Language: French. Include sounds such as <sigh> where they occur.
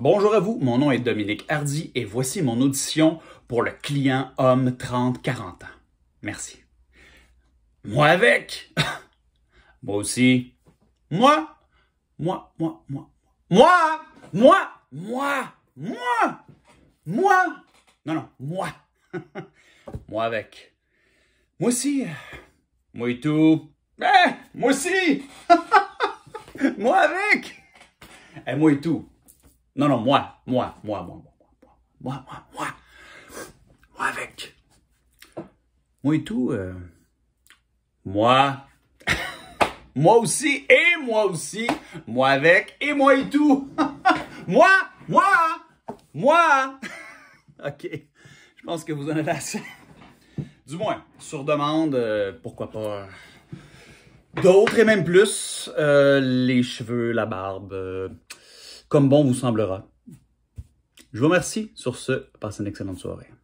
Bonjour à vous, mon nom est Dominique Hardy et voici mon audition pour le client homme 30-40 ans. Merci. Moi avec. <laughs> moi aussi. Moi. Moi, moi, moi. Moi. Moi. Moi. Moi. Moi. Non, non, moi. <laughs> moi avec. Moi aussi. Moi et tout. Eh, moi aussi. <laughs> moi avec. Eh, moi et tout. Non, non, moi, moi, moi, moi, moi, moi, moi, moi, moi, moi avec. Moi et tout, euh, moi, moi aussi, et moi aussi, moi avec, et moi et tout. <laughs> moi, moi, moi. <laughs> OK, je pense que vous en avez assez. Du moins, sur demande, euh, pourquoi pas d'autres et même plus. Euh, les cheveux, la barbe, comme bon vous semblera. Je vous remercie. Sur ce, passez une excellente soirée.